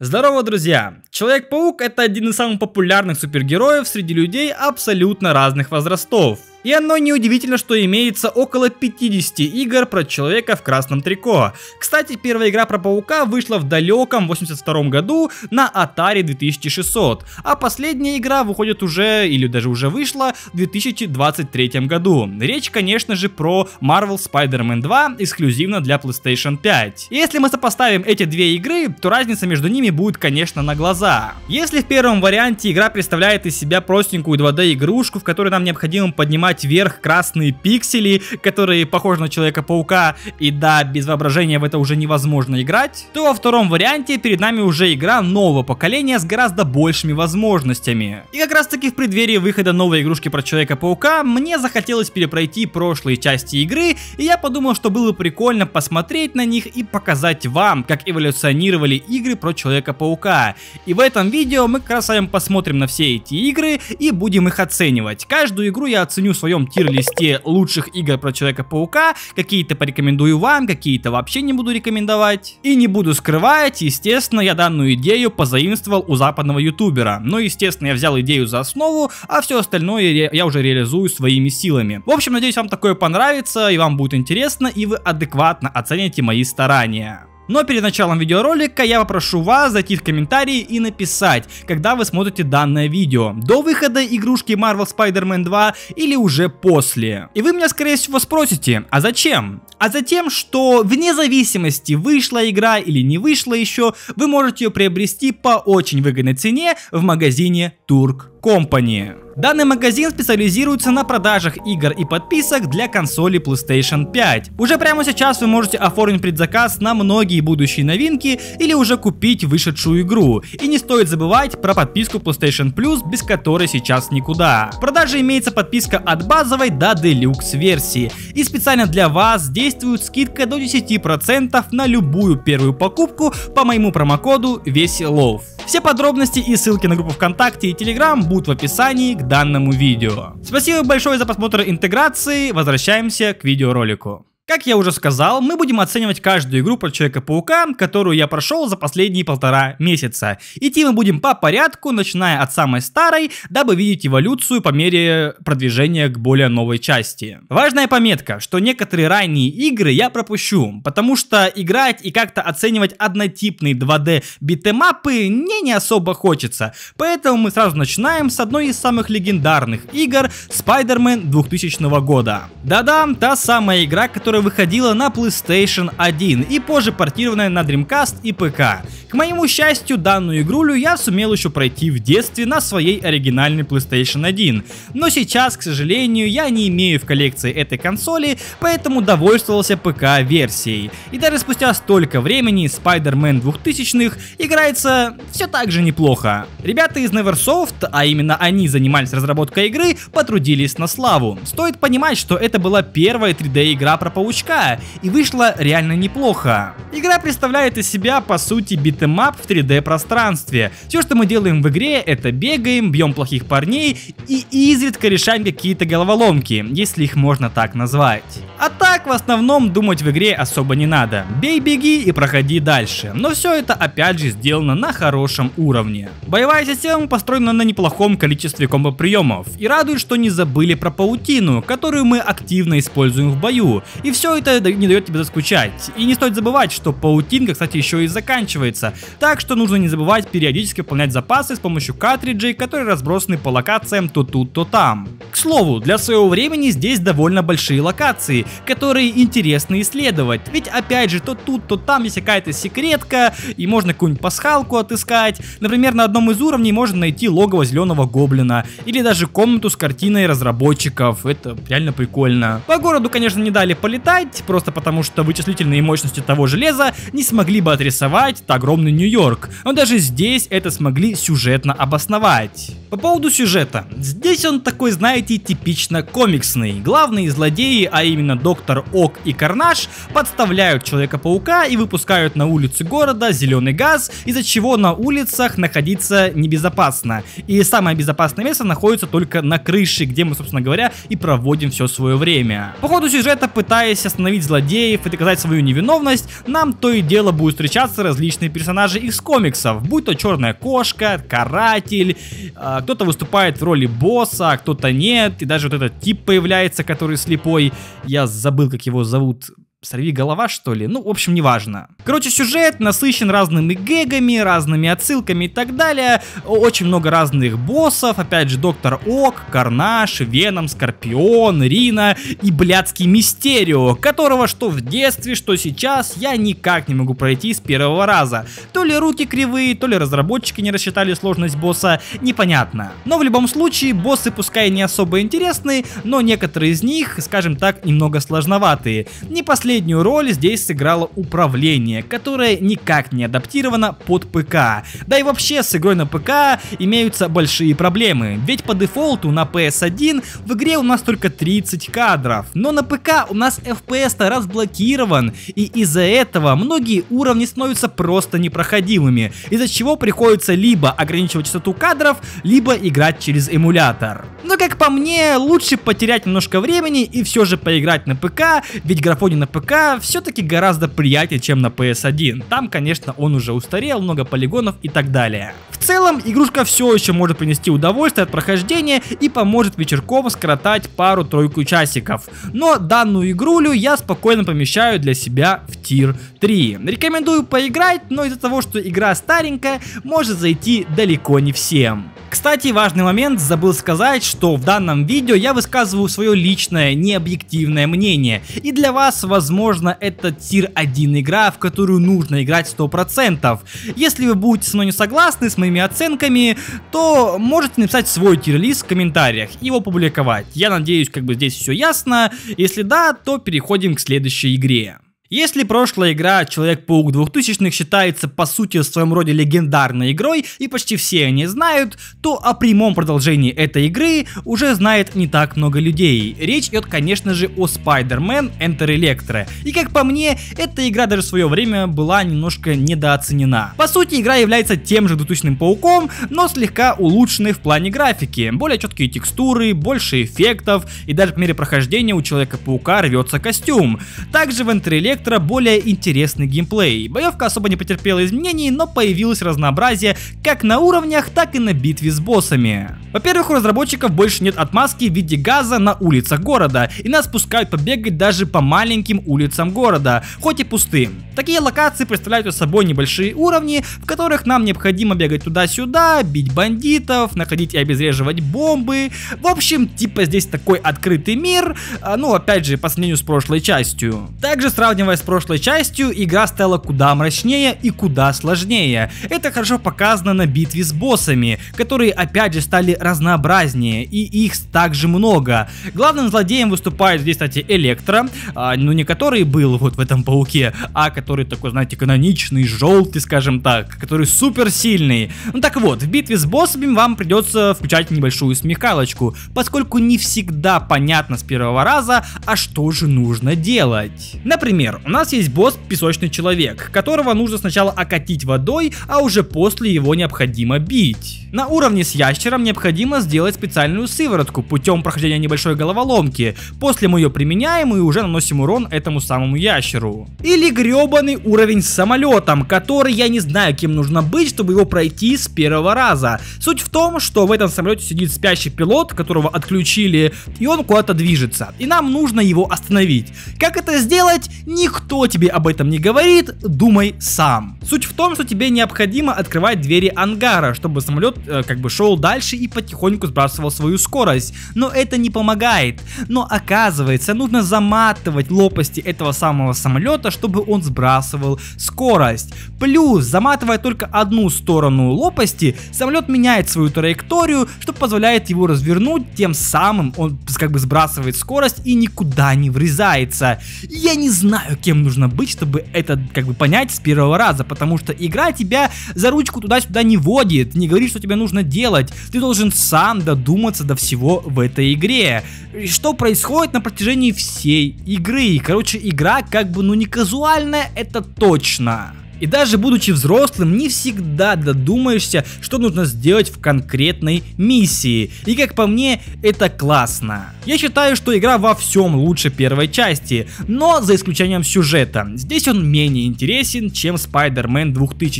Здорово, друзья! Человек-паук это один из самых популярных супергероев среди людей абсолютно разных возрастов. И оно неудивительно, что имеется около 50 игр про человека в красном трико. Кстати, первая игра про паука вышла в далеком 82 году на Atari 2600, а последняя игра выходит уже, или даже уже вышла, в 2023 году. Речь, конечно же, про Marvel Spider-Man 2, эксклюзивно для PlayStation 5. И если мы сопоставим эти две игры, то разница между ними будет, конечно, на глаза. Если в первом варианте игра представляет из себя простенькую 2D игрушку, в которой нам необходимо поднимать взмывать вверх красные пиксели, которые похожи на Человека-паука, и да, без воображения в это уже невозможно играть, то во втором варианте перед нами уже игра нового поколения с гораздо большими возможностями. И как раз таки в преддверии выхода новой игрушки про Человека-паука мне захотелось перепройти прошлые части игры, и я подумал, что было прикольно посмотреть на них и показать вам, как эволюционировали игры про Человека-паука. И в этом видео мы как раз с вами посмотрим на все эти игры и будем их оценивать. Каждую игру я оценю в своем тир-листе лучших игр про Человека-паука. Какие-то порекомендую вам, какие-то вообще не буду рекомендовать. И не буду скрывать, естественно, я данную идею позаимствовал у западного ютубера. Но, ну, естественно, я взял идею за основу, а все остальное я уже реализую своими силами. В общем, надеюсь, вам такое понравится, и вам будет интересно, и вы адекватно оцените мои старания. Но перед началом видеоролика я попрошу вас зайти в комментарии и написать, когда вы смотрите данное видео. До выхода игрушки Marvel Spider-Man 2 или уже после. И вы меня скорее всего спросите, а зачем? А затем, что вне зависимости вышла игра или не вышла еще, вы можете ее приобрести по очень выгодной цене в магазине Turk Company. Данный магазин специализируется на продажах игр и подписок для консоли PlayStation 5. Уже прямо сейчас вы можете оформить предзаказ на многие будущие новинки или уже купить вышедшую игру. И не стоит забывать про подписку PlayStation Plus, без которой сейчас никуда. В продаже имеется подписка от базовой до Deluxe версии. И специально для вас действует скидка до 10% на любую первую покупку по моему промокоду веселов. Все подробности и ссылки на группу ВКонтакте и Телеграм будут в описании к данному видео. Спасибо большое за просмотр интеграции, возвращаемся к видеоролику. Как я уже сказал, мы будем оценивать каждую игру про Человека-паука, которую я прошел за последние полтора месяца. Идти мы будем по порядку, начиная от самой старой, дабы видеть эволюцию по мере продвижения к более новой части. Важная пометка, что некоторые ранние игры я пропущу, потому что играть и как-то оценивать однотипные 2D битэмапы мне не особо хочется. Поэтому мы сразу начинаем с одной из самых легендарных игр Spider-Man 2000 года. Да-да, та самая игра, которая которая выходила на PlayStation 1 и позже портированная на Dreamcast и ПК. К моему счастью, данную игрулю я сумел еще пройти в детстве на своей оригинальной PlayStation 1, но сейчас, к сожалению, я не имею в коллекции этой консоли, поэтому довольствовался ПК-версией. И даже спустя столько времени Spider-Man 2000-х играется все так же неплохо. Ребята из Neversoft, а именно они занимались разработкой игры, потрудились на славу. Стоит понимать, что это была первая 3D-игра про паука паучка, и вышло реально неплохо. Игра представляет из себя, по сути, битэмап в 3D пространстве. Все, что мы делаем в игре, это бегаем, бьем плохих парней и изредка решаем какие-то головоломки, если их можно так назвать. А так, в основном, думать в игре особо не надо. Бей, беги и проходи дальше. Но все это, опять же, сделано на хорошем уровне. Боевая система построена на неплохом количестве комбо-приемов. И радует, что не забыли про паутину, которую мы активно используем в бою. И все это не дает тебе заскучать. И не стоит забывать, что паутинка, кстати, еще и заканчивается. Так что нужно не забывать периодически выполнять запасы с помощью картриджей, которые разбросаны по локациям то тут, то там. К слову, для своего времени здесь довольно большие локации, которые интересно исследовать. Ведь опять же, то тут, то там есть какая-то секретка, и можно какую-нибудь пасхалку отыскать. Например, на одном из уровней можно найти логово зеленого гоблина, или даже комнату с картиной разработчиков. Это реально прикольно. По городу, конечно, не дали полетать, раскатать, просто потому что вычислительные мощности того железа не смогли бы отрисовать огромный Нью-Йорк. Но даже здесь это смогли сюжетно обосновать. По поводу сюжета. Здесь он такой, знаете, типично комиксный. Главные злодеи, а именно Доктор Ок и Карнаж, подставляют Человека-паука и выпускают на улицы города зеленый газ, из-за чего на улицах находиться небезопасно. И самое безопасное место находится только на крыше, где мы, собственно говоря, и проводим все свое время. По ходу сюжета, пытаясь пытаясь остановить злодеев и доказать свою невиновность, нам то и дело будут встречаться различные персонажи из комиксов, будь то Черная Кошка, Каратель, а, кто-то выступает в роли босса, а кто-то нет, и даже вот этот тип появляется, который слепой, я забыл, как его зовут, сорви голова, что ли? Ну, в общем, неважно. Короче, сюжет насыщен разными гэгами, разными отсылками и так далее. Очень много разных боссов. Опять же, Доктор Ок, Карнаш, Веном, Скорпион, Рина и блядский Мистерио, которого что в детстве, что сейчас я никак не могу пройти с первого раза. То ли руки кривые, то ли разработчики не рассчитали сложность босса, непонятно. Но в любом случае, боссы пускай не особо интересные, но некоторые из них, скажем так, немного сложноватые. Не последний Последнюю роль здесь сыграло управление, которое никак не адаптировано под ПК. Да и вообще с игрой на ПК имеются большие проблемы, ведь по дефолту на PS1 в игре у нас только 30 кадров, но на ПК у нас FPS-то разблокирован, и из-за этого многие уровни становятся просто непроходимыми, из-за чего приходится либо ограничивать частоту кадров, либо играть через эмулятор. Но как по мне, лучше потерять немножко времени и все же поиграть на ПК, ведь графоне на ПК все-таки гораздо приятнее, чем на PS1. Там, конечно, он уже устарел, много полигонов и так далее. В целом, игрушка все еще может принести удовольствие от прохождения и поможет вечерком скоротать пару-тройку часиков. Но данную игрулю я спокойно помещаю для себя в тир 3. Рекомендую поиграть, но из-за того, что игра старенькая, может зайти далеко не всем. Кстати, важный момент, забыл сказать, что в данном видео я высказываю свое личное, необъективное мнение. И для вас, возможно, возможно, это тир-1 игра, в которую нужно играть 100%. Если вы будете со мной не согласны с моими оценками, то можете написать свой тир-лист в комментариях и его публиковать. Я надеюсь, как бы здесь все ясно. Если да, то переходим к следующей игре. Если прошлая игра «Человек-паук 2000 считается по сути в своем роде легендарной игрой и почти все они знают, то о прямом продолжении этой игры уже знает не так много людей. Речь идет, конечно же, о Spider-Man Enter Electro. И как по мне, эта игра даже в свое время была немножко недооценена. По сути, игра является тем же 2000 пауком, но слегка улучшенной в плане графики. Более четкие текстуры, больше эффектов и даже по мере прохождения у Человека-паука рвется костюм. Также в Enter Electro спектра более интересный геймплей. Боевка особо не потерпела изменений, но появилось разнообразие как на уровнях, так и на битве с боссами. Во-первых, у разработчиков больше нет отмазки в виде газа на улицах города, и нас пускают побегать даже по маленьким улицам города, хоть и пустым. Такие локации представляют собой небольшие уровни, в которых нам необходимо бегать туда-сюда, бить бандитов, находить и обезвреживать бомбы. В общем, типа здесь такой открытый мир, а, ну опять же, по сравнению с прошлой частью. Также сравнивая сравнивая с прошлой частью, игра стала куда мрачнее и куда сложнее. Это хорошо показано на битве с боссами, которые опять же стали разнообразнее, и их также много. Главным злодеем выступает здесь, кстати, Электро, а, ну не который был вот в этом пауке, а который такой, знаете, каноничный, желтый, скажем так, который супер сильный. Ну так вот, в битве с боссами вам придется включать небольшую смехалочку, поскольку не всегда понятно с первого раза, а что же нужно делать. Например, у нас есть босс Песочный Человек, которого нужно сначала окатить водой, а уже после его необходимо бить. На уровне с ящером необходимо сделать специальную сыворотку путем прохождения небольшой головоломки. После мы ее применяем и уже наносим урон этому самому ящеру. Или гребаный уровень с самолетом, который я не знаю кем нужно быть, чтобы его пройти с первого раза. Суть в том, что в этом самолете сидит спящий пилот, которого отключили, и он куда-то движется. И нам нужно его остановить. Как это сделать? Не Никто тебе об этом не говорит, думай сам. Суть в том, что тебе необходимо открывать двери ангара, чтобы самолет э, как бы шел дальше и потихоньку сбрасывал свою скорость. Но это не помогает. Но оказывается, нужно заматывать лопасти этого самого самолета, чтобы он сбрасывал скорость. Плюс, заматывая только одну сторону лопасти, самолет меняет свою траекторию, что позволяет его развернуть, тем самым он как бы сбрасывает скорость и никуда не врезается. Я не знаю, кем нужно быть, чтобы это как бы понять с первого раза, потому что игра тебя за ручку туда-сюда не водит, не говорит, что тебе нужно делать. Ты должен сам додуматься до всего в этой игре. Что происходит на протяжении всей игры. Короче, игра как бы, ну не казуальная, это точно. И даже будучи взрослым, не всегда додумаешься, что нужно сделать в конкретной миссии. И как по мне, это классно. Я считаю, что игра во всем лучше первой части, но за исключением сюжета. Здесь он менее интересен, чем Spider-Man 2000.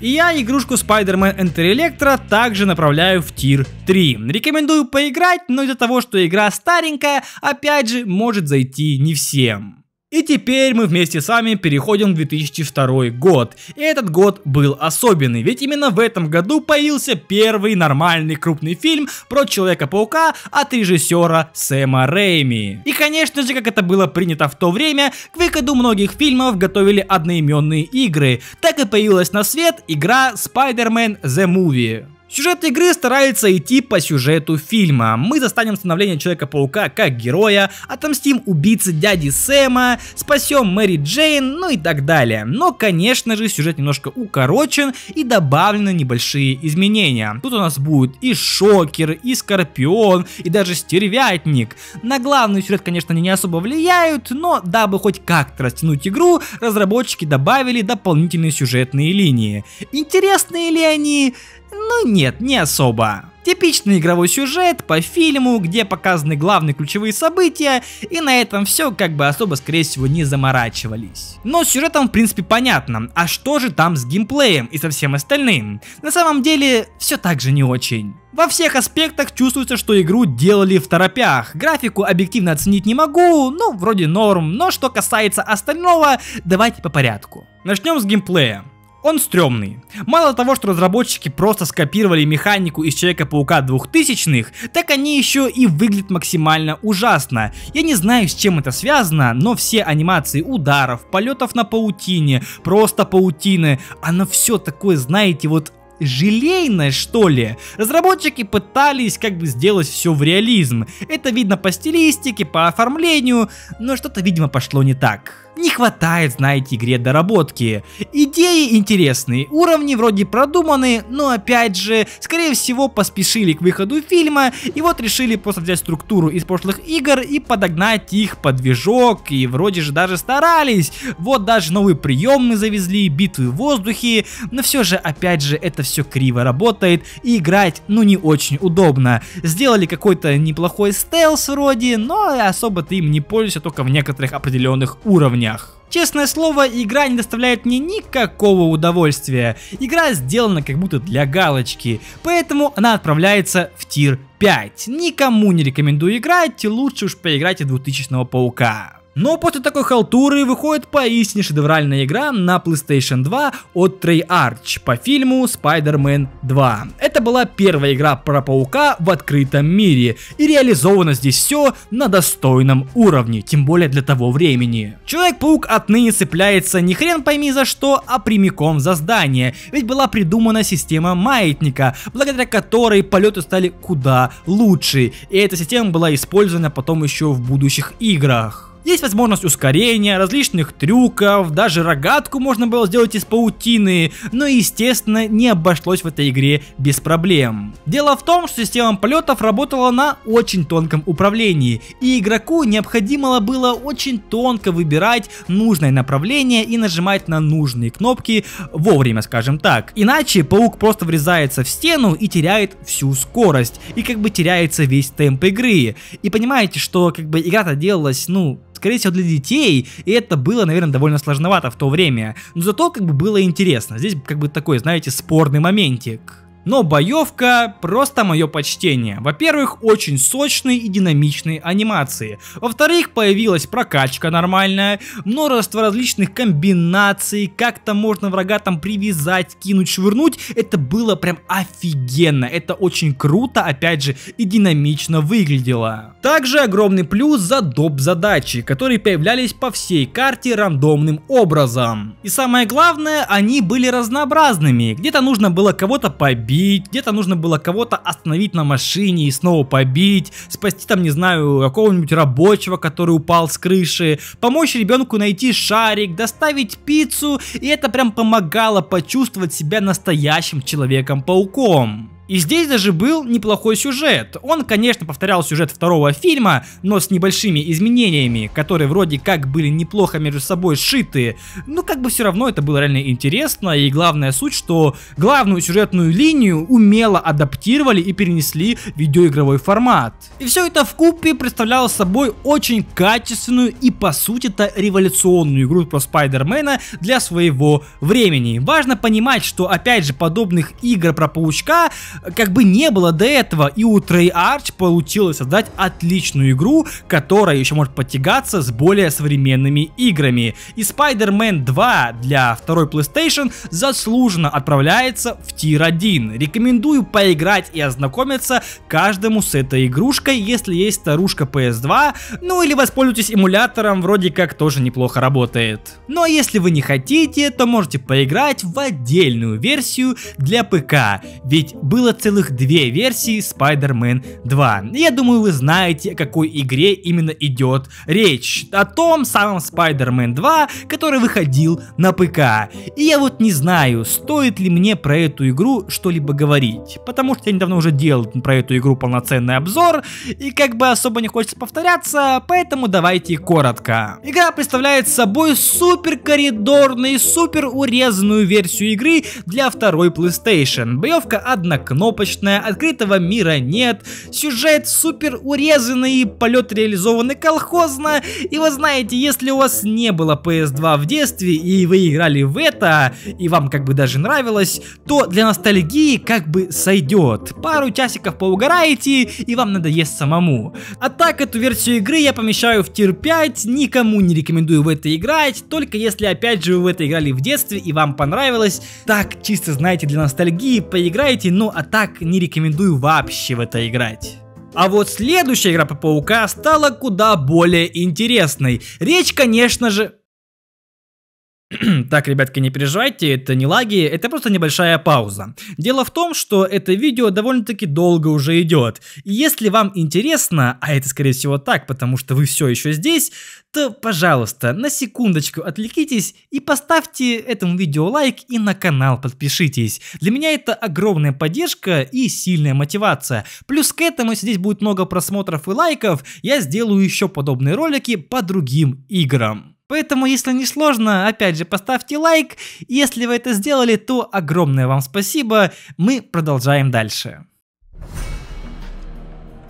И я игрушку Spider-Man Enter Electro также направляю в тир 3. Рекомендую поиграть, но из-за того, что игра старенькая, опять же, может зайти не всем. И теперь мы вместе с вами переходим в 2002 год. И этот год был особенный, ведь именно в этом году появился первый нормальный крупный фильм про Человека-паука от режиссера Сэма Рэйми. И конечно же, как это было принято в то время, к выходу многих фильмов готовили одноименные игры. Так и появилась на свет игра Spider-Man The Movie. Сюжет игры старается идти по сюжету фильма. Мы застанем становление Человека-паука как героя, отомстим убийце дяди Сэма, спасем Мэри Джейн, ну и так далее. Но, конечно же, сюжет немножко укорочен и добавлены небольшие изменения. Тут у нас будет и Шокер, и Скорпион, и даже Стервятник. На главный сюжет, конечно, они не особо влияют, но дабы хоть как-то растянуть игру, разработчики добавили дополнительные сюжетные линии. Интересные ли они? Ну нет, не особо. Типичный игровой сюжет по фильму, где показаны главные ключевые события, и на этом все как бы особо, скорее всего, не заморачивались. Но с сюжетом, в принципе, понятно, а что же там с геймплеем и со всем остальным? На самом деле, все так же не очень. Во всех аспектах чувствуется, что игру делали в торопях. Графику объективно оценить не могу, ну, вроде норм, но что касается остального, давайте по порядку. Начнем с геймплея. Он стрёмный. Мало того, что разработчики просто скопировали механику из Человека-паука 2000-х, так они еще и выглядят максимально ужасно. Я не знаю, с чем это связано, но все анимации ударов, полетов на паутине, просто паутины, оно все такое, знаете, вот желейное, что ли? Разработчики пытались как бы сделать все в реализм. Это видно по стилистике, по оформлению, но что-то, видимо, пошло не так. Не хватает, знаете, игре доработки. Идеи интересные, уровни вроде продуманы, но опять же, скорее всего, поспешили к выходу фильма, и вот решили просто взять структуру из прошлых игр и подогнать их под движок, и вроде же даже старались. Вот даже новые приемы завезли, битвы в воздухе, но все же, опять же, это все криво работает, и играть, ну, не очень удобно. Сделали какой-то неплохой стелс вроде, но особо ты им не пользуешься только в некоторых определенных уровнях днях. Честное слово, игра не доставляет мне никакого удовольствия. Игра сделана как будто для галочки, поэтому она отправляется в тир 5. Никому не рекомендую играть, лучше уж поиграйте и 2000 Паука. Но после такой халтуры выходит поистине шедевральная игра на PlayStation 2 от Treyarch по фильму Spider-Man 2. Это была первая игра про паука в открытом мире, и реализовано здесь все на достойном уровне, тем более для того времени. Человек-паук отныне цепляется не хрен пойми за что, а прямиком за здание, ведь была придумана система маятника, благодаря которой полеты стали куда лучше, и эта система была использована потом еще в будущих играх. Есть возможность ускорения, различных трюков, даже рогатку можно было сделать из паутины, но естественно не обошлось в этой игре без проблем. Дело в том, что система полетов работала на очень тонком управлении, и игроку необходимо было очень тонко выбирать нужное направление и нажимать на нужные кнопки вовремя, скажем так. Иначе паук просто врезается в стену и теряет всю скорость, и как бы теряется весь темп игры. И понимаете, что как бы игра-то делалась, ну, скорее всего для детей, и это было, наверное, довольно сложновато в то время. Но зато как бы было интересно. Здесь как бы такой, знаете, спорный моментик. Но боевка просто мое почтение. Во-первых, очень сочные и динамичные анимации. Во-вторых, появилась прокачка нормальная, множество различных комбинаций, как-то можно врага там привязать, кинуть, швырнуть. Это было прям офигенно, это очень круто, опять же, и динамично выглядело. Также огромный плюс за доп задачи, которые появлялись по всей карте рандомным образом. И самое главное, они были разнообразными. Где-то нужно было кого-то победить, побить, где-то нужно было кого-то остановить на машине и снова побить, спасти там, не знаю, какого-нибудь рабочего, который упал с крыши, помочь ребенку найти шарик, доставить пиццу, и это прям помогало почувствовать себя настоящим Человеком-пауком. И здесь даже был неплохой сюжет. Он, конечно, повторял сюжет второго фильма, но с небольшими изменениями, которые вроде как были неплохо между собой сшиты. Но как бы все равно это было реально интересно, и главная суть, что главную сюжетную линию умело адаптировали и перенесли в видеоигровой формат. И все это в купе представляло собой очень качественную и по сути-то революционную игру про Спайдермена для своего времени. Важно понимать, что опять же подобных игр про паучка как бы не было до этого, и у Treyarch получилось создать отличную игру, которая еще может потягаться с более современными играми. И Spider-Man 2 для второй PlayStation заслуженно отправляется в Тир-1. Рекомендую поиграть и ознакомиться каждому с этой игрушкой, если есть старушка PS2, ну или воспользуйтесь эмулятором, вроде как тоже неплохо работает. Но ну а если вы не хотите, то можете поиграть в отдельную версию для ПК, ведь был было целых две версии Spider-Man 2. Я думаю, вы знаете, о какой игре именно идет речь. О том самом Spider-Man 2, который выходил на ПК. И я вот не знаю, стоит ли мне про эту игру что-либо говорить. Потому что я недавно уже делал про эту игру полноценный обзор, и как бы особо не хочется повторяться, поэтому давайте коротко. Игра представляет собой супер коридорный, супер урезанную версию игры для второй PlayStation. Боевка однако кнопочная, открытого мира нет, сюжет супер урезанный, полет реализованы колхозно, и вы знаете, если у вас не было PS2 в детстве и вы играли в это, и вам как бы даже нравилось, то для ностальгии как бы сойдет. Пару часиков поугараете, и вам надоест самому. А так, эту версию игры я помещаю в тир 5, никому не рекомендую в это играть, только если опять же вы в это играли в детстве и вам понравилось, так чисто знаете для ностальгии поиграйте, ну а а так не рекомендую вообще в это играть. А вот следующая игра по паука стала куда более интересной. Речь, конечно же... Так, ребятки, не переживайте, это не лаги, это просто небольшая пауза. Дело в том, что это видео довольно-таки долго уже идет. И если вам интересно, а это скорее всего так, потому что вы все еще здесь, то, пожалуйста, на секундочку отвлекитесь и поставьте этому видео лайк и на канал подпишитесь. Для меня это огромная поддержка и сильная мотивация. Плюс к этому, если здесь будет много просмотров и лайков, я сделаю еще подобные ролики по другим играм. Поэтому, если не сложно, опять же, поставьте лайк. Если вы это сделали, то огромное вам спасибо. Мы продолжаем дальше.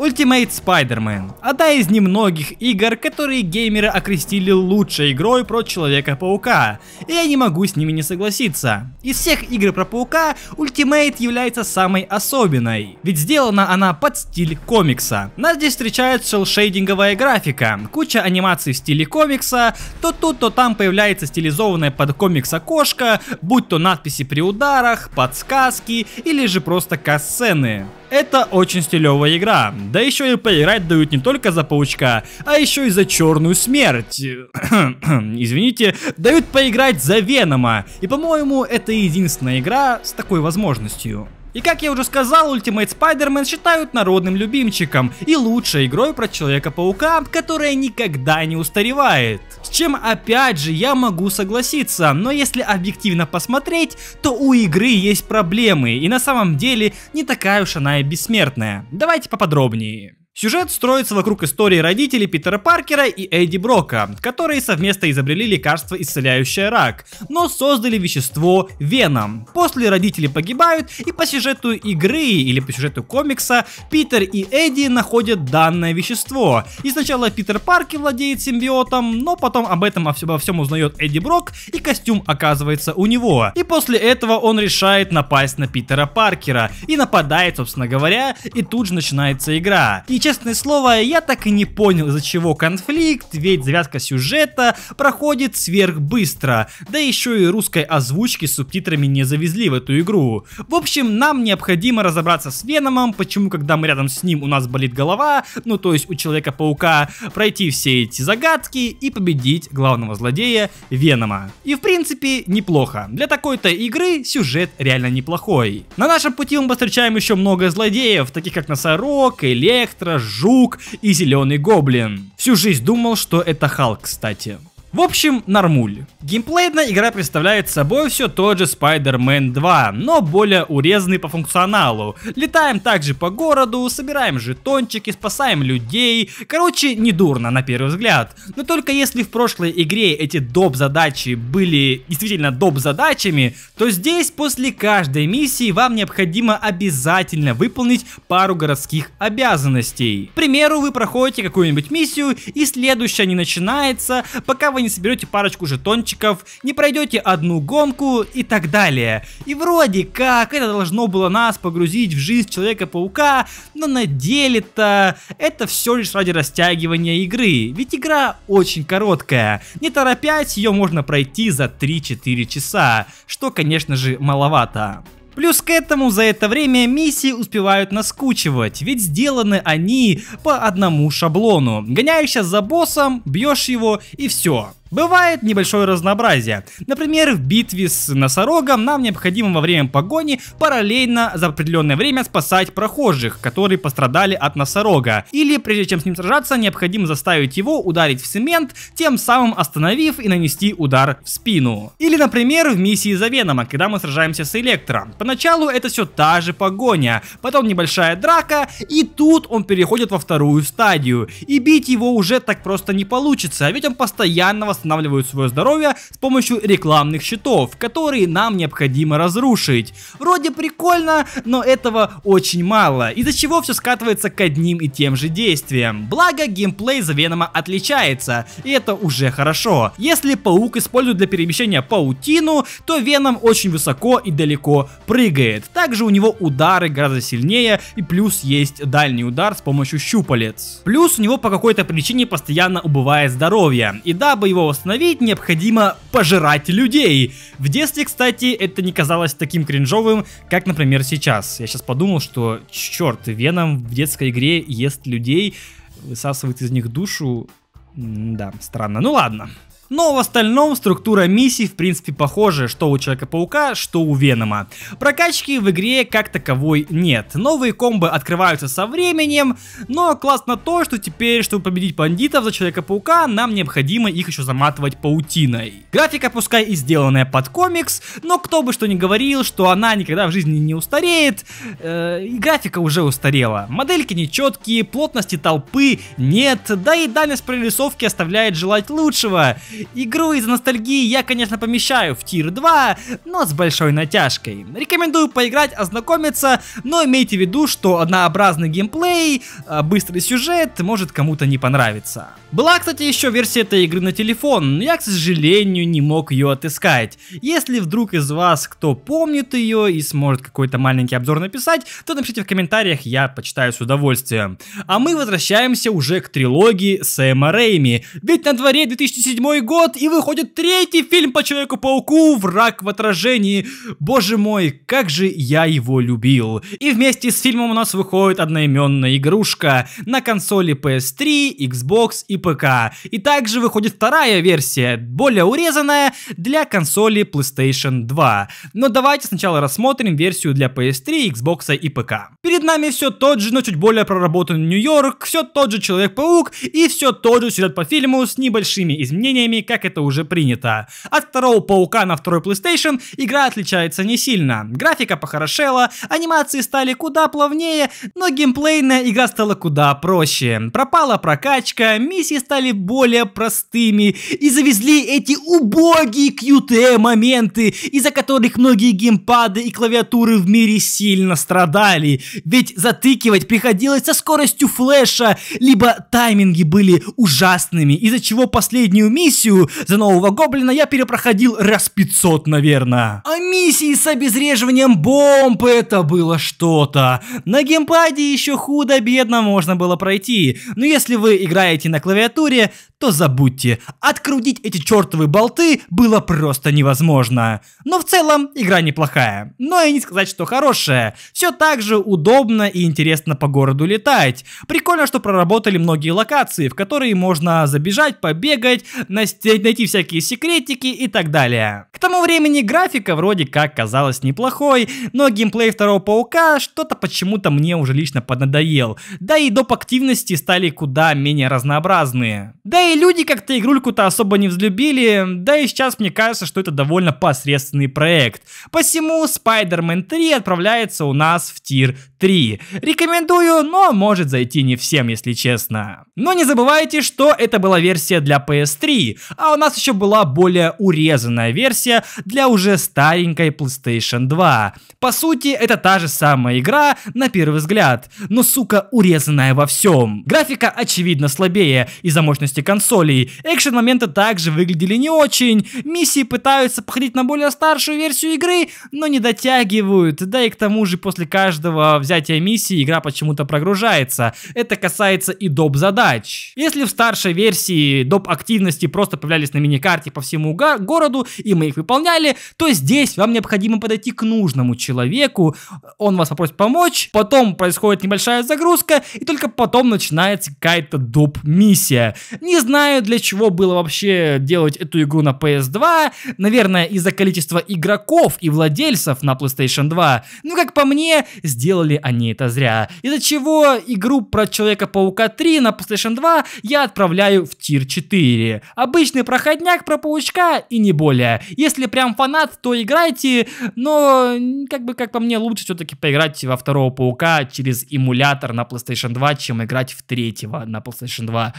Ultimate Spider-Man. Одна из немногих игр, которые геймеры окрестили лучшей игрой про Человека-паука. И я не могу с ними не согласиться. Из всех игр про паука Ultimate является самой особенной. Ведь сделана она под стиль комикса. Нас здесь встречает шелшейдинговая графика, куча анимаций в стиле комикса, то тут, то там появляется стилизованная под комикс окошко, будь то надписи при ударах, подсказки или же просто касцены. Это очень стилевая игра. Да еще и поиграть дают не только за паучка, а еще и за черную смерть. Извините, дают поиграть за Венома. И по-моему, это единственная игра с такой возможностью. И как я уже сказал, Ultimate Spider-Man считают народным любимчиком и лучшей игрой про Человека-паука, которая никогда не устаревает. С чем опять же я могу согласиться, но если объективно посмотреть, то у игры есть проблемы и на самом деле не такая уж она и бессмертная. Давайте поподробнее. Сюжет строится вокруг истории родителей Питера Паркера и Эдди Брока, которые совместно изобрели лекарство, исцеляющее рак, но создали вещество Веном. После родители погибают, и по сюжету игры или по сюжету комикса Питер и Эдди находят данное вещество. И сначала Питер Паркер владеет симбиотом, но потом об этом обо всем узнает Эдди Брок, и костюм оказывается у него. И после этого он решает напасть на Питера Паркера, и нападает, собственно говоря, и тут же начинается игра. И честное слово, я так и не понял, из-за чего конфликт, ведь завязка сюжета проходит сверхбыстро, да еще и русской озвучки с субтитрами не завезли в эту игру. В общем, нам необходимо разобраться с Веномом, почему когда мы рядом с ним у нас болит голова, ну то есть у Человека-паука, пройти все эти загадки и победить главного злодея Венома. И в принципе, неплохо. Для такой-то игры сюжет реально неплохой. На нашем пути мы встречаем еще много злодеев, таких как Носорог, Электро, Жук и Зеленый Гоблин. Всю жизнь думал, что это Халк, кстати. В общем, нормуль. Геймплейная игра представляет собой все тот же Spider-Man 2, но более урезанный по функционалу. Летаем также по городу, собираем жетончики, спасаем людей. Короче, не дурно на первый взгляд. Но только если в прошлой игре эти доп-задачи были действительно доп-задачами, то здесь после каждой миссии вам необходимо обязательно выполнить пару городских обязанностей. К примеру, вы проходите какую-нибудь миссию, и следующая не начинается, пока вы вы не соберете парочку жетончиков, не пройдете одну гонку и так далее. И вроде как это должно было нас погрузить в жизнь Человека-паука, но на деле-то это все лишь ради растягивания игры, ведь игра очень короткая. Не торопясь, ее можно пройти за 3-4 часа, что конечно же маловато. Плюс к этому за это время миссии успевают наскучивать, ведь сделаны они по одному шаблону. Гоняешься за боссом, бьешь его и все. Бывает небольшое разнообразие. Например, в битве с носорогом нам необходимо во время погони параллельно за определенное время спасать прохожих, которые пострадали от носорога. Или прежде чем с ним сражаться, необходимо заставить его ударить в цемент, тем самым остановив и нанести удар в спину. Или, например, в миссии за Венома, когда мы сражаемся с Электро. Поначалу это все та же погоня, потом небольшая драка, и тут он переходит во вторую стадию. И бить его уже так просто не получится, ведь он постоянно восстанавливают свое здоровье с помощью рекламных щитов, которые нам необходимо разрушить. Вроде прикольно, но этого очень мало, из-за чего все скатывается к одним и тем же действиям. Благо, геймплей за Венома отличается, и это уже хорошо. Если паук использует для перемещения паутину, то Веном очень высоко и далеко прыгает. Также у него удары гораздо сильнее, и плюс есть дальний удар с помощью щупалец. Плюс у него по какой-то причине постоянно убывает здоровье, и дабы его восстановить, необходимо пожирать людей. В детстве, кстати, это не казалось таким кринжовым, как, например, сейчас. Я сейчас подумал, что, черт, Веном в детской игре ест людей, высасывает из них душу. Да, странно. Ну ладно. Но в остальном структура миссий в принципе похожа, что у Человека-паука, что у Венома. Прокачки в игре как таковой нет. Новые комбы открываются со временем, но классно то, что теперь, чтобы победить бандитов за Человека-паука, нам необходимо их еще заматывать паутиной. Графика пускай и сделанная под комикс, но кто бы что ни говорил, что она никогда в жизни не устареет, э, и графика уже устарела. Модельки нечеткие, плотности толпы нет, да и дальность прорисовки оставляет желать лучшего. Игру из ностальгии я, конечно, помещаю в тир 2, но с большой натяжкой. Рекомендую поиграть, ознакомиться, но имейте в виду, что однообразный геймплей, а, быстрый сюжет может кому-то не понравиться. Была, кстати, еще версия этой игры на телефон, но я, к сожалению, не мог ее отыскать. Если вдруг из вас кто помнит ее и сможет какой-то маленький обзор написать, то напишите в комментариях, я почитаю с удовольствием. А мы возвращаемся уже к трилогии Сэма Рэйми, ведь на дворе 2007 год и выходит третий фильм по Человеку-пауку «Враг в отражении». Боже мой, как же я его любил. И вместе с фильмом у нас выходит одноименная игрушка на консоли PS3, Xbox и ПК. И также выходит вторая версия, более урезанная, для консоли PlayStation 2. Но давайте сначала рассмотрим версию для PS3, Xbox и ПК. Перед нами все тот же, но чуть более проработанный Нью-Йорк, все тот же Человек-паук и все тот же сюжет по фильму с небольшими изменениями, как это уже принято. От второго паука на второй PlayStation игра отличается не сильно. Графика похорошела, анимации стали куда плавнее, но геймплейная игра стала куда проще. Пропала прокачка, миссии все стали более простыми и завезли эти убогие QTE-моменты, из-за которых многие геймпады и клавиатуры в мире сильно страдали. Ведь затыкивать приходилось со скоростью флеша, либо тайминги были ужасными, из-за чего последнюю миссию за нового гоблина я перепроходил раз 500, наверное. А миссии с обезвреживанием бомб это было что-то. На геймпаде еще худо-бедно можно было пройти, но если вы играете на клавиатуре, клавиатуре, то забудьте, открутить эти чертовы болты было просто невозможно. Но в целом игра неплохая, но и не сказать, что хорошая. Все так же удобно и интересно по городу летать. Прикольно, что проработали многие локации, в которые можно забежать, побегать, найти всякие секретики и так далее. К тому времени графика вроде как казалась неплохой, но геймплей второго паука что-то почему-то мне уже лично поднадоел. Да и доп активности стали куда менее разнообразные. Да и и люди как-то игрульку-то особо не взлюбили, да и сейчас мне кажется, что это довольно посредственный проект. Посему Spider-Man 3 отправляется у нас в тир 3. Рекомендую, но может зайти не всем, если честно. Но не забывайте, что это была версия для PS3, а у нас еще была более урезанная версия для уже старенькой PlayStation 2. По сути, это та же самая игра на первый взгляд, но, сука, урезанная во всем. Графика, очевидно, слабее из-за мощности консоли, консолей. Экшен-моменты также выглядели не очень. Миссии пытаются походить на более старшую версию игры, но не дотягивают. Да и к тому же после каждого взятия миссии игра почему-то прогружается. Это касается и доп. задач. Если в старшей версии доп. активности просто появлялись на мини-карте по всему городу, и мы их выполняли, то здесь вам необходимо подойти к нужному человеку, он вас попросит помочь, потом происходит небольшая загрузка, и только потом начинается какая-то доп. миссия. Не знаю, знаю, для чего было вообще делать эту игру на PS2. Наверное, из-за количества игроков и владельцев на PlayStation 2. Ну, как по мне, сделали они это зря. Из-за чего игру про Человека-паука 3 на PlayStation 2 я отправляю в тир 4. Обычный проходняк про паучка и не более. Если прям фанат, то играйте, но как бы как по мне лучше все-таки поиграть во второго паука через эмулятор на PlayStation 2, чем играть в третьего на PlayStation 2.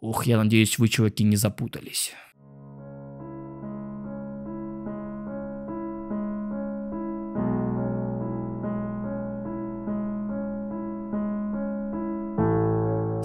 Ух, я надеюсь, вы, чуваки, не запутались.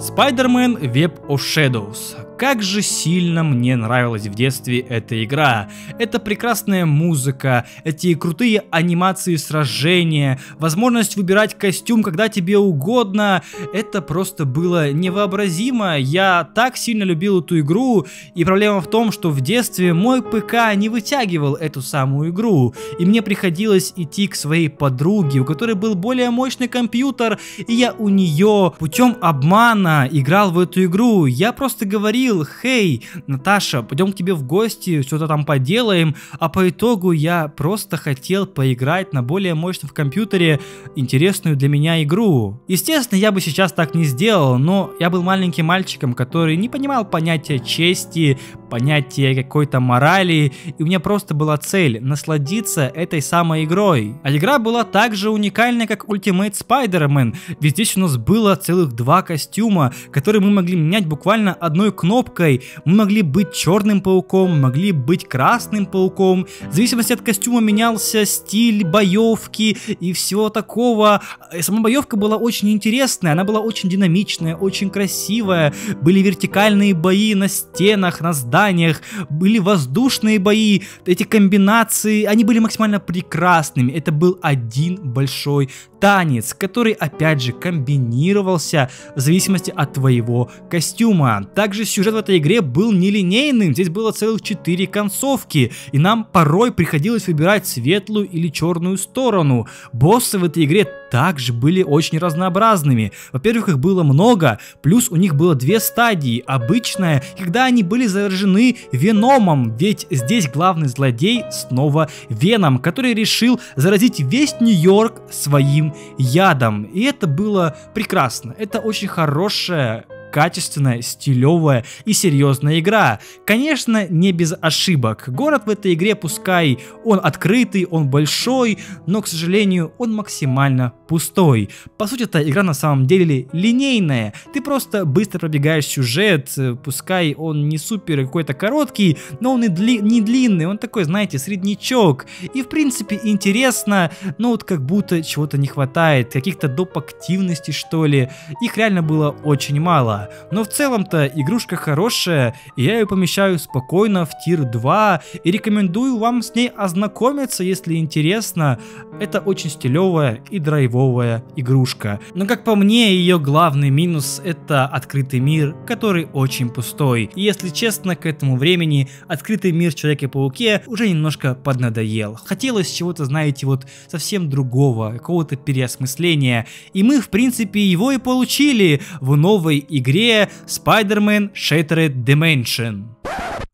Spider-Man Web of Shadows как же сильно мне нравилась в детстве эта игра. Это прекрасная музыка, эти крутые анимации сражения, возможность выбирать костюм, когда тебе угодно. Это просто было невообразимо. Я так сильно любил эту игру, и проблема в том, что в детстве мой ПК не вытягивал эту самую игру, и мне приходилось идти к своей подруге, у которой был более мощный компьютер, и я у нее путем обмана играл в эту игру. Я просто говорил, предложил, хей, Наташа, пойдем к тебе в гости, что-то там поделаем, а по итогу я просто хотел поиграть на более мощном компьютере интересную для меня игру. Естественно, я бы сейчас так не сделал, но я был маленьким мальчиком, который не понимал понятия чести, понятия какой-то морали, и у меня просто была цель насладиться этой самой игрой. А игра была также же уникальна, как Ultimate Spider-Man, ведь здесь у нас было целых два костюма, которые мы могли менять буквально одной кнопкой кнопкой, мы могли быть черным пауком, могли быть красным пауком. В зависимости от костюма менялся стиль боевки и всего такого. Э, сама боевка была очень интересная, она была очень динамичная, очень красивая. Были вертикальные бои на стенах, на зданиях, были воздушные бои. Эти комбинации, они были максимально прекрасными. Это был один большой танец, который опять же комбинировался в зависимости от твоего костюма. Также сюжет сюжет в этой игре был нелинейным, здесь было целых 4 концовки, и нам порой приходилось выбирать светлую или черную сторону. Боссы в этой игре также были очень разнообразными. Во-первых, их было много, плюс у них было две стадии. Обычная, когда они были заражены Веномом, ведь здесь главный злодей снова Веном, который решил заразить весь Нью-Йорк своим ядом. И это было прекрасно. Это очень хорошая качественная, стилевая и серьезная игра. Конечно, не без ошибок. Город в этой игре, пускай он открытый, он большой, но, к сожалению, он максимально пустой. По сути, эта игра на самом деле линейная. Ты просто быстро пробегаешь сюжет, э, пускай он не супер какой-то короткий, но он и дли не длинный, он такой, знаете, среднячок. И, в принципе, интересно, но вот как будто чего-то не хватает, каких-то доп. активностей, что ли. Их реально было очень мало. Но в целом-то игрушка хорошая, и я ее помещаю спокойно в тир 2 и рекомендую вам с ней ознакомиться, если интересно. Это очень стилевая и драйвовая игрушка. Но как по мне, ее главный минус это открытый мир, который очень пустой. И если честно, к этому времени открытый мир Человеке-пауке уже немножко поднадоел. Хотелось чего-то, знаете, вот совсем другого, какого-то переосмысления. И мы, в принципе, его и получили в новой игре игре Spider-Man Shattered Dimension.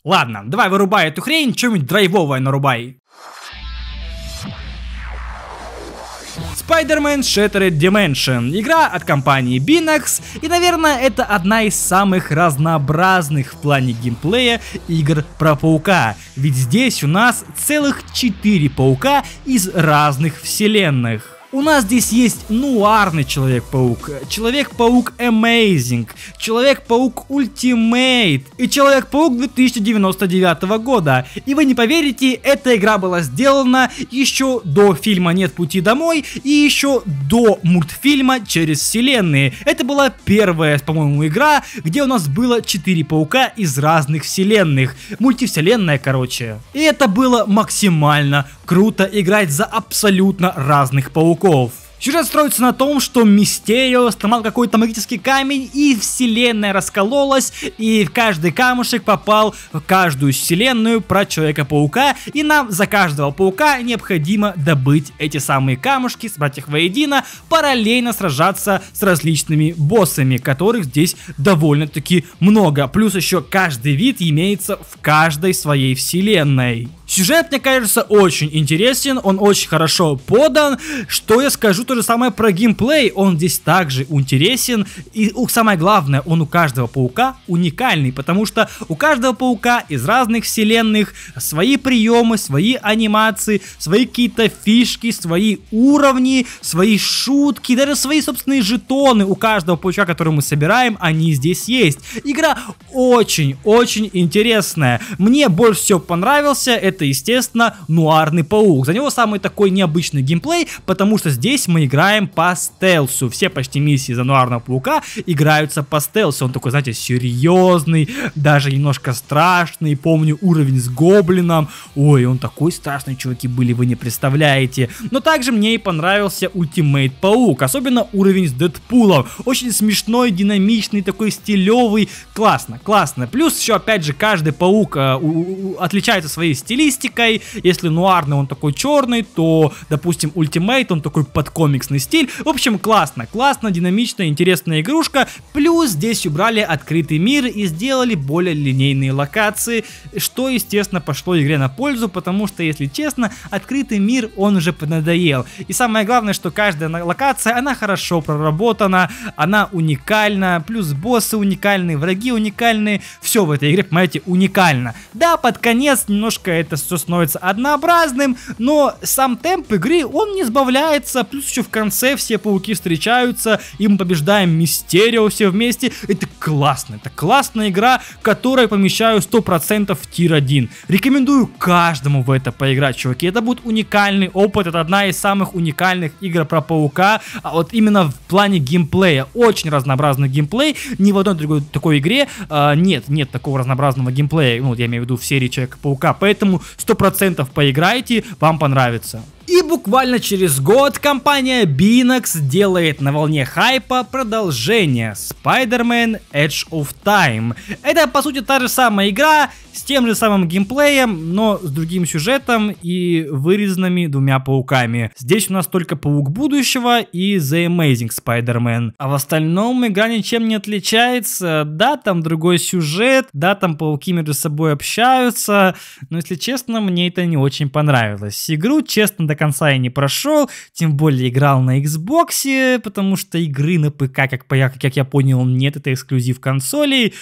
Ладно, давай вырубай эту хрень, что-нибудь драйвовое нарубай. Spider-Man Shattered Dimension. Игра от компании Binax, и, наверное, это одна из самых разнообразных в плане геймплея игр про паука. Ведь здесь у нас целых 4 паука из разных вселенных. У нас здесь есть нуарный Человек-паук, Человек-паук Amazing, Человек-паук Ultimate и Человек-паук 2099 года. И вы не поверите, эта игра была сделана еще до фильма «Нет пути домой» и еще до мультфильма «Через вселенные». Это была первая, по-моему, игра, где у нас было 4 паука из разных вселенных. Мультивселенная, короче. И это было максимально круто играть за абсолютно разных пауков пауков. Сюжет строится на том, что Мистерио сломал какой-то магический камень, и вселенная раскололась, и в каждый камушек попал в каждую вселенную про Человека-паука, и нам за каждого паука необходимо добыть эти самые камушки, собрать их воедино, параллельно сражаться с различными боссами, которых здесь довольно-таки много. Плюс еще каждый вид имеется в каждой своей вселенной. Сюжет, мне кажется, очень интересен, он очень хорошо подан. Что я скажу то же самое про геймплей, он здесь также интересен. И самое главное, он у каждого паука уникальный, потому что у каждого паука из разных вселенных свои приемы, свои анимации, свои какие-то фишки, свои уровни, свои шутки, даже свои собственные жетоны у каждого паука, который мы собираем, они здесь есть. Игра очень-очень интересная. Мне больше всего понравился это естественно, Нуарный Паук. За него самый такой необычный геймплей, потому что здесь мы играем по стелсу. Все почти миссии за Нуарного Паука играются по стелсу. Он такой, знаете, серьезный, даже немножко страшный. Помню уровень с гоблином. Ой, он такой страшный, чуваки, были, вы не представляете. Но также мне и понравился Ультимейт Паук, особенно уровень с Дэдпулом. Очень смешной, динамичный, такой стилевый. Классно, классно. Плюс еще, опять же, каждый паук э, у, у, отличается своей стилистикой фантастикой. Если нуарный, он такой черный, то, допустим, ультимейт он такой под комиксный стиль. В общем, классно, классно, динамичная, интересная игрушка. Плюс здесь убрали открытый мир и сделали более линейные локации, что, естественно, пошло игре на пользу, потому что, если честно, открытый мир, он уже поднадоел. И самое главное, что каждая локация, она хорошо проработана, она уникальна, плюс боссы уникальные, враги уникальные, все в этой игре, понимаете, уникально. Да, под конец немножко это все становится однообразным, но сам темп игры, он не сбавляется, плюс еще в конце все пауки встречаются, и мы побеждаем Мистерио все вместе, это классно, это классная игра, которой помещаю 100% в тир 1. Рекомендую каждому в это поиграть, чуваки, это будет уникальный опыт, это одна из самых уникальных игр про паука, а вот именно в плане геймплея, очень разнообразный геймплей, ни в одной другой такой игре э, нет, нет такого разнообразного геймплея, ну, я имею в виду в серии Человека-паука, поэтому 100% поиграйте, вам понравится. И буквально через год компания Binax делает на волне хайпа продолжение Spider-Man Edge of Time. Это по сути та же самая игра с тем же самым геймплеем, но с другим сюжетом и вырезанными двумя пауками. Здесь у нас только Паук Будущего и The Amazing Spider-Man. А в остальном игра ничем не отличается. Да, там другой сюжет, да, там пауки между собой общаются, но если честно, мне это не очень понравилось. Игру честно так конца я не прошел, тем более играл на Xbox, потому что игры на ПК, как, как я понял, нет, это эксклюзив консолей.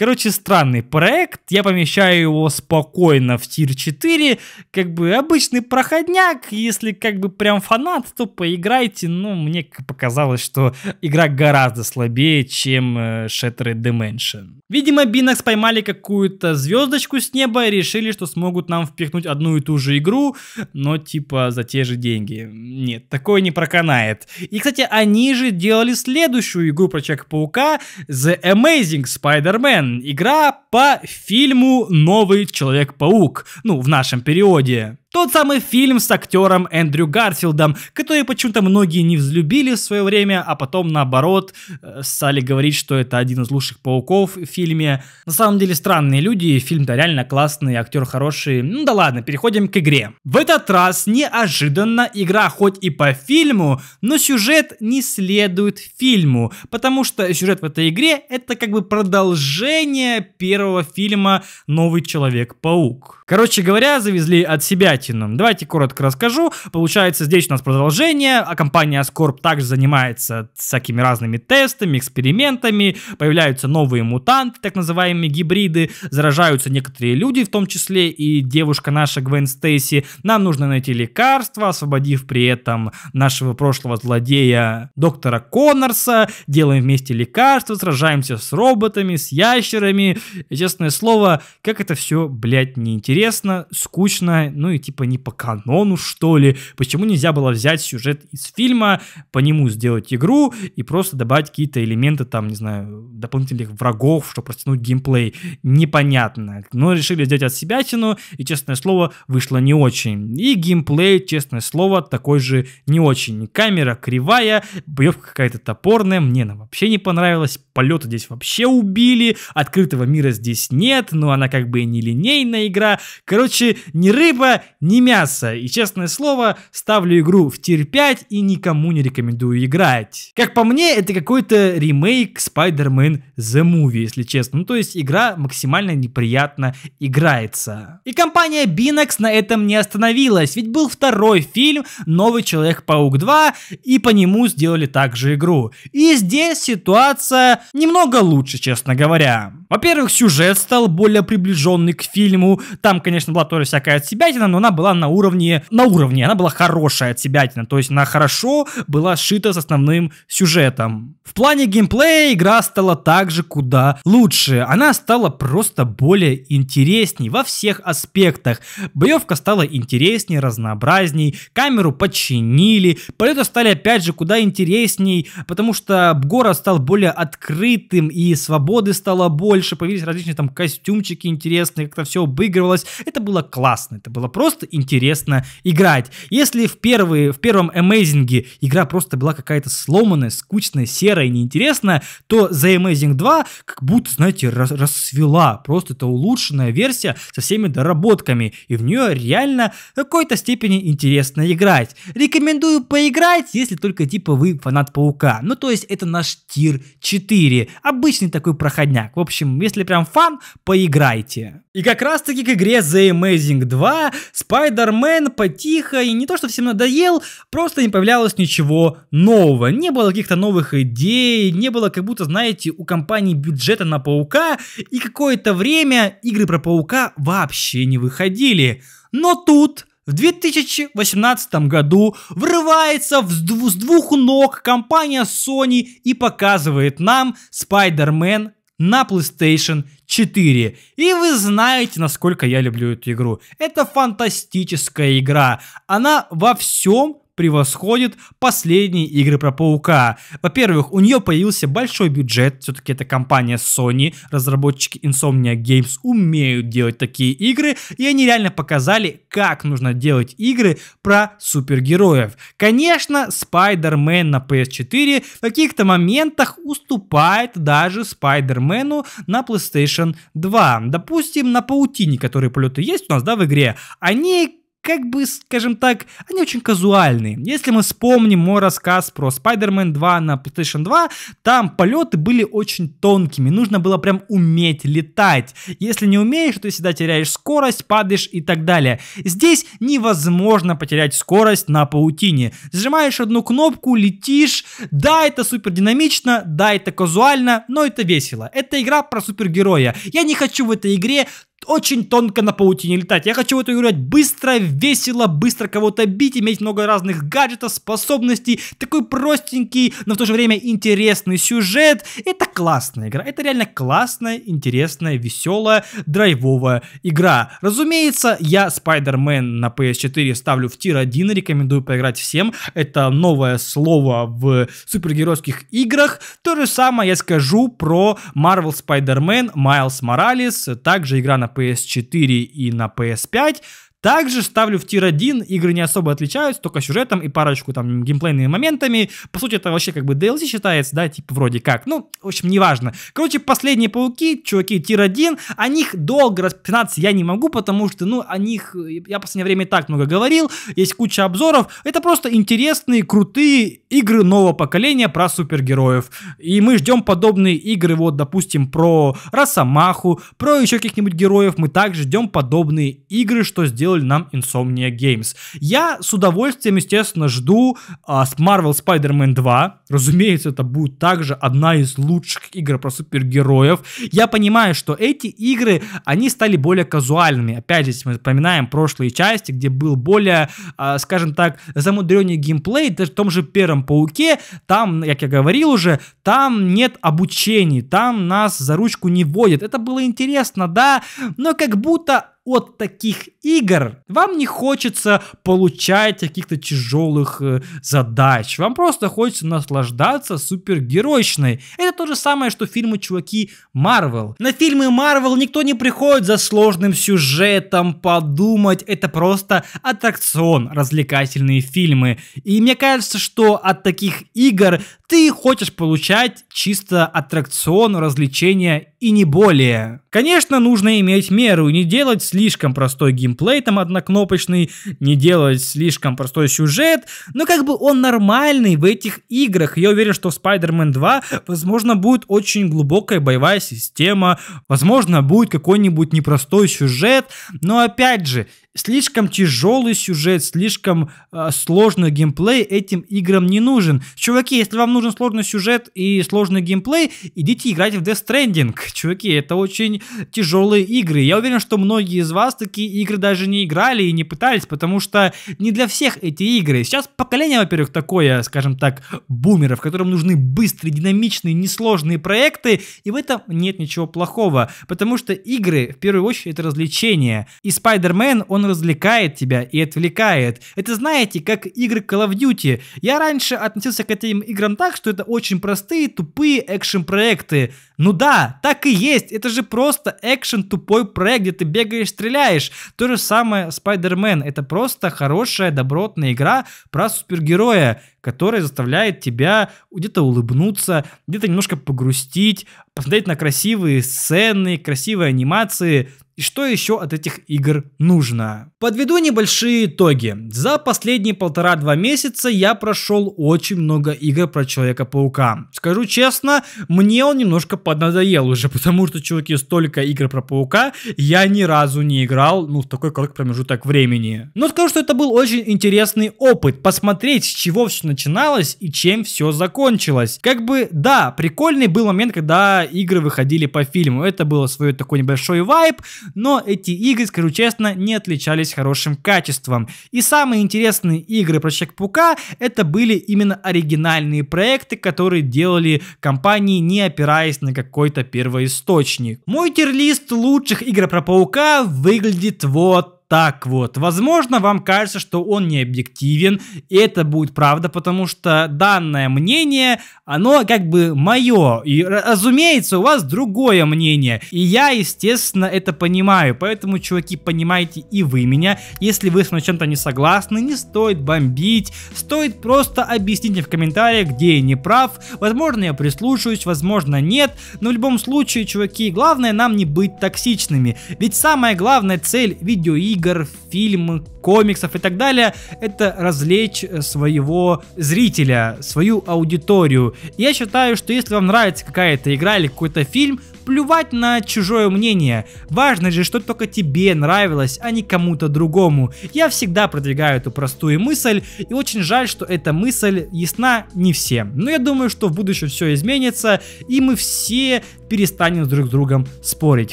Короче, странный проект, я помещаю его спокойно в тир 4, как бы обычный проходняк, если как бы прям фанат, то поиграйте, но ну, мне показалось, что игра гораздо слабее, чем э, Shattered Dimension. Видимо, Бинокс поймали какую-то звездочку с неба и решили, что смогут нам впихнуть одну и ту же игру, но типа за те же деньги. Нет, такое не проканает. И, кстати, они же делали следующую игру про Человека-паука The Amazing Spider-Man, игра по фильму «Новый Человек-паук», ну, в нашем периоде. Тот самый фильм с актером Эндрю Гарфилдом, который почему-то многие не взлюбили в свое время, а потом наоборот э, стали говорить, что это один из лучших пауков в фильме. На самом деле странные люди, фильм-то реально классный, актер хороший. Ну да ладно, переходим к игре. В этот раз неожиданно игра хоть и по фильму, но сюжет не следует фильму, потому что сюжет в этой игре это как бы продолжение первого фильма «Новый Человек-паук». Короче говоря, завезли от себя Курятиным. Давайте коротко расскажу. Получается, здесь у нас продолжение, а компания Аскорб также занимается всякими разными тестами, экспериментами, появляются новые мутанты, так называемые гибриды, заражаются некоторые люди, в том числе и девушка наша Гвен Стейси. Нам нужно найти лекарство, освободив при этом нашего прошлого злодея доктора Коннорса, делаем вместе лекарства, сражаемся с роботами, с ящерами. Честное слово, как это все, блядь, неинтересно, скучно, ну и типа типа не по канону, что ли? Почему нельзя было взять сюжет из фильма, по нему сделать игру и просто добавить какие-то элементы, там, не знаю, дополнительных врагов, чтобы протянуть геймплей? Непонятно. Но решили сделать от себя тяну, и, честное слово, вышло не очень. И геймплей, честное слово, такой же не очень. Камера кривая, боевка какая-то топорная, мне она вообще не понравилась, полеты здесь вообще убили, открытого мира здесь нет, но она как бы и не линейная игра. Короче, ни рыба, не мясо, и честное слово, ставлю игру в тир 5 и никому не рекомендую играть. Как по мне, это какой-то ремейк Spider-Man The Movie, если честно. Ну то есть игра максимально неприятно играется. И компания Binax на этом не остановилась, ведь был второй фильм «Новый Человек-паук 2», и по нему сделали также игру. И здесь ситуация немного лучше, честно говоря. Во-первых, сюжет стал более приближенный к фильму, там, конечно, была тоже всякая отсебятина, но она была на уровне, на уровне, она была хорошая от отсебятина, то есть она хорошо была сшита с основным сюжетом. В плане геймплея игра стала также куда лучше, она стала просто более интересней во всех аспектах. Боевка стала интересней, разнообразней, камеру подчинили, полеты стали опять же куда интересней, потому что город стал более открытым и свободы стало больше, появились различные там костюмчики интересные, как-то все обыгрывалось. Это было классно, это было просто просто интересно играть. Если в, первые, в первом Amazing игра просто была какая-то сломанная, скучная, серая, неинтересная, то The Amazing 2 как будто, знаете, рас расцвела. Просто это улучшенная версия со всеми доработками. И в нее реально в какой-то степени интересно играть. Рекомендую поиграть, если только типа вы фанат Паука. Ну то есть это наш тир 4. Обычный такой проходняк. В общем, если прям фан, поиграйте. И как раз таки к игре The Amazing 2 "Spider-Man" потихо и не то что всем надоел, просто не появлялось ничего нового. Не было каких-то новых идей, не было как будто, знаете, у компании бюджета на Паука, и какое-то время игры про Паука вообще не выходили. Но тут в 2018 году врывается с двух ног компания Sony и показывает нам Spider-Man на PlayStation 4. И вы знаете, насколько я люблю эту игру. Это фантастическая игра. Она во всем превосходит последние игры про Паука. Во-первых, у нее появился большой бюджет, все-таки это компания Sony, разработчики Insomnia Games умеют делать такие игры, и они реально показали, как нужно делать игры про супергероев. Конечно, Spider-Man на PS4 в каких-то моментах уступает даже Spider-Man на PlayStation 2. Допустим, на паутине, которые полеты есть у нас, да, в игре, они как бы, скажем так, они очень казуальные. Если мы вспомним мой рассказ про Spider-Man 2 на PlayStation 2, там полеты были очень тонкими, нужно было прям уметь летать. Если не умеешь, то всегда теряешь скорость, падаешь и так далее. Здесь невозможно потерять скорость на паутине. Сжимаешь одну кнопку, летишь, да, это супер динамично, да, это казуально, но это весело. Это игра про супергероя. Я не хочу в этой игре очень тонко на паутине летать. Я хочу в эту игру играть быстро, весело, быстро кого-то бить, иметь много разных гаджетов, способностей, такой простенький, но в то же время интересный сюжет. Это классная игра, это реально классная, интересная, веселая, драйвовая игра. Разумеется, я Spider-Man на PS4 ставлю в тир 1, рекомендую поиграть всем. Это новое слово в супергеройских играх. То же самое я скажу про Marvel Spider-Man Miles Morales, также игра на на PS4 и на PS5 также ставлю в тир 1, игры не особо отличаются, только сюжетом и парочку там геймплейными моментами. По сути, это вообще как бы DLC считается, да, типа вроде как. Ну, в общем, неважно. Короче, последние пауки, чуваки, тир 1, о них долго распинаться я не могу, потому что, ну, о них э, я в последнее время и так много говорил, есть куча обзоров. Это просто интересные, крутые игры нового поколения про супергероев. И мы ждем подобные игры, вот, допустим, про Росомаху, про еще каких-нибудь героев. Мы также ждем подобные игры, что сделал сделали нам Insomnia Games. Я с удовольствием, естественно, жду а, Marvel Spider-Man 2. Разумеется, это будет также одна из лучших игр про супергероев. Я понимаю, что эти игры, они стали более казуальными. Опять же, мы вспоминаем прошлые части, где был более, а, скажем так, замудренный геймплей. Даже в том же первом Пауке, там, как я говорил уже, там нет обучений, там нас за ручку не водят. Это было интересно, да, но как будто от таких игр вам не хочется получать каких-то тяжелых э, задач. Вам просто хочется наслаждаться супергеройщиной. Это то же самое, что фильмы чуваки Марвел. На фильмы Марвел никто не приходит за сложным сюжетом подумать. Это просто аттракцион, развлекательные фильмы. И мне кажется, что от таких игр ты хочешь получать чисто аттракцион, развлечения и не более. Конечно, нужно иметь меру не делать слишком простой геймплей, там однокнопочный, не делать слишком простой сюжет, но как бы он нормальный в этих играх. Я уверен, что в Spider-Man 2, возможно, будет очень глубокая боевая система, возможно, будет какой-нибудь непростой сюжет, но опять же, Слишком тяжелый сюжет, слишком э, сложный геймплей этим играм не нужен. Чуваки, если вам нужен сложный сюжет и сложный геймплей, идите играть в Death Stranding. Чуваки, это очень тяжелые игры. Я уверен, что многие из вас такие игры даже не играли и не пытались, потому что не для всех эти игры. Сейчас поколение, во-первых, такое, скажем так, бумеров, которым нужны быстрые, динамичные, несложные проекты, и в этом нет ничего плохого, потому что игры, в первую очередь, это развлечение. И Spider-Man, он он развлекает тебя и отвлекает. Это знаете, как игры Call of Duty. Я раньше относился к этим играм так, что это очень простые, тупые экшен-проекты. Ну да, так и есть, это же просто экшен тупой проект, где ты бегаешь, стреляешь. То же самое Spider-Man, это просто хорошая, добротная игра про супергероя, которая заставляет тебя где-то улыбнуться, где-то немножко погрустить, посмотреть на красивые сцены, красивые анимации. И что еще от этих игр нужно? Подведу небольшие итоги. За последние полтора-два месяца я прошел очень много игр про Человека-паука. Скажу честно, мне он немножко поднадоел уже, потому что, чуваки, столько игр про паука я ни разу не играл, ну, в такой короткий промежуток времени. Но скажу, что это был очень интересный опыт, посмотреть, с чего все начиналось и чем все закончилось. Как бы, да, прикольный был момент, когда игры выходили по фильму, это было свое такой небольшой вайб, но эти игры, скажу честно, не отличались отличались хорошим качеством. И самые интересные игры про Человека-паука это были именно оригинальные проекты, которые делали компании, не опираясь на какой-то первоисточник. Мой тирлист лучших игр про паука выглядит вот так вот. Возможно, вам кажется, что он не объективен, и это будет правда, потому что данное мнение, оно как бы мое, и разумеется, у вас другое мнение, и я, естественно, это понимаю, поэтому, чуваки, понимаете и вы меня, если вы с мной чем-то не согласны, не стоит бомбить, стоит просто объяснить мне в комментариях, где я не прав, возможно, я прислушаюсь, возможно, нет, но в любом случае, чуваки, главное нам не быть токсичными, ведь самая главная цель видеоигр игр, фильмы, комиксов и так далее, это развлечь э, своего зрителя, свою аудиторию. Я считаю, что если вам нравится какая-то игра или какой-то фильм, Плевать на чужое мнение. Важно же, что только тебе нравилось, а не кому-то другому. Я всегда продвигаю эту простую мысль, и очень жаль, что эта мысль ясна не всем. Но я думаю, что в будущем все изменится, и мы все перестанем друг с другом спорить.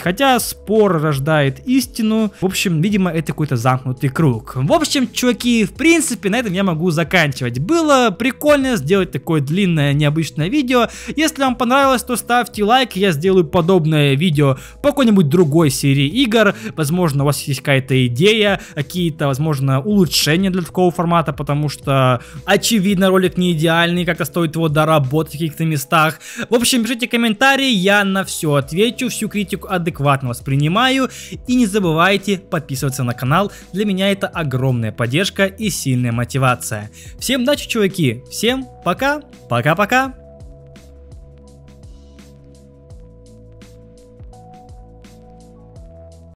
Хотя спор рождает истину. В общем, видимо, это какой-то замкнутый круг. В общем, чуваки, в принципе, на этом я могу заканчивать. Было прикольно сделать такое длинное необычное видео. Если вам понравилось, то ставьте лайк, я сделаю подобное видео по какой-нибудь другой серии игр. Возможно, у вас есть какая-то идея, какие-то, возможно, улучшения для такого формата, потому что, очевидно, ролик не идеальный, как-то стоит его доработать в каких-то местах. В общем, пишите комментарии, я на все отвечу, всю критику адекватно воспринимаю. И не забывайте подписываться на канал, для меня это огромная поддержка и сильная мотивация. Всем удачи, чуваки, всем пока, пока-пока.